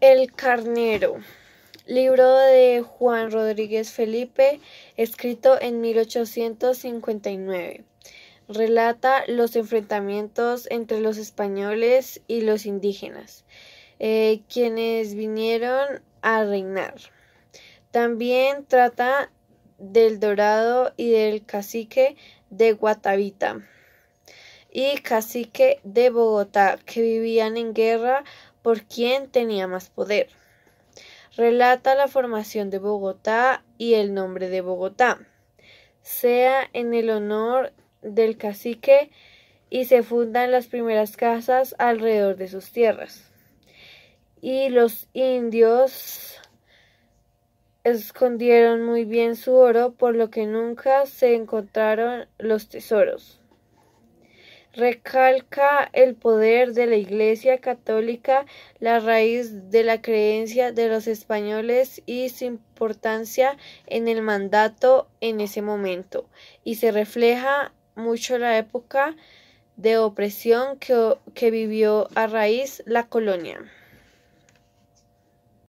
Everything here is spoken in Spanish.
El carnero. Libro de Juan Rodríguez Felipe, escrito en 1859. Relata los enfrentamientos entre los españoles y los indígenas, eh, quienes vinieron a reinar. También trata del dorado y del cacique de Guatavita y cacique de Bogotá, que vivían en guerra por quién tenía más poder. Relata la formación de Bogotá y el nombre de Bogotá. Sea en el honor del cacique y se fundan las primeras casas alrededor de sus tierras. Y los indios escondieron muy bien su oro, por lo que nunca se encontraron los tesoros recalca el poder de la Iglesia Católica, la raíz de la creencia de los españoles y su importancia en el mandato en ese momento, y se refleja mucho la época de opresión que, que vivió a raíz la colonia.